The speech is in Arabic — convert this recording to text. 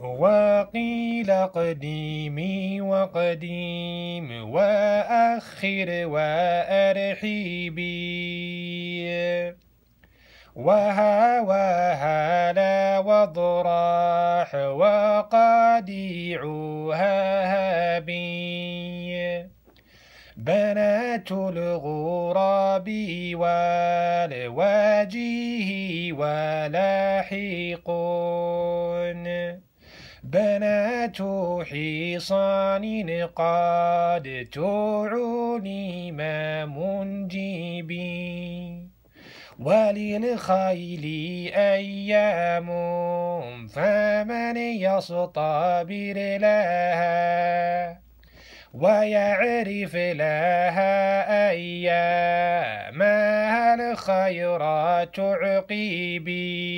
وقيل قديمي وقديم وأخر وأرحيبي وها وها لا وضراح وقديعها هابي بنات الغراب والواجه ولاحقون بنات حصان قد تعوني ما منجبي وللخيل أيام فمن يصطبر لها ويعرف لها أيامها الخير تعقبي